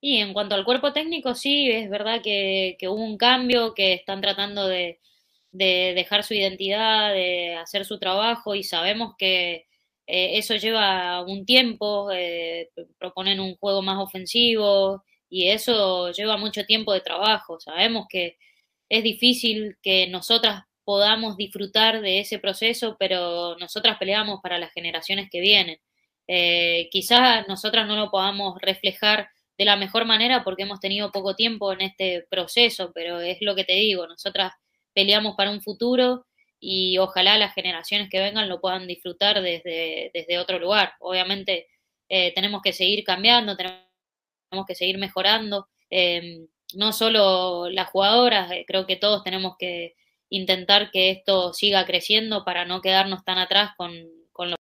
Y en cuanto al cuerpo técnico, sí, es verdad que, hubo un cambio, que están tratando de, dejar su identidad, de hacer su trabajo y sabemos que eh, eso lleva un tiempo, eh, proponen un juego más ofensivo y eso lleva mucho tiempo de trabajo. Sabemos que es difícil que nosotras podamos disfrutar de ese proceso, pero nosotras peleamos para las generaciones que vienen. Eh, quizás nosotras no lo podamos reflejar de la mejor manera porque hemos tenido poco tiempo en este proceso, pero es lo que te digo, nosotras peleamos para un futuro y ojalá las generaciones que vengan lo puedan disfrutar desde, desde otro lugar. Obviamente eh, tenemos que seguir cambiando, tenemos que seguir mejorando, eh, no solo las jugadoras, eh, creo que todos tenemos que intentar que esto siga creciendo para no quedarnos tan atrás con,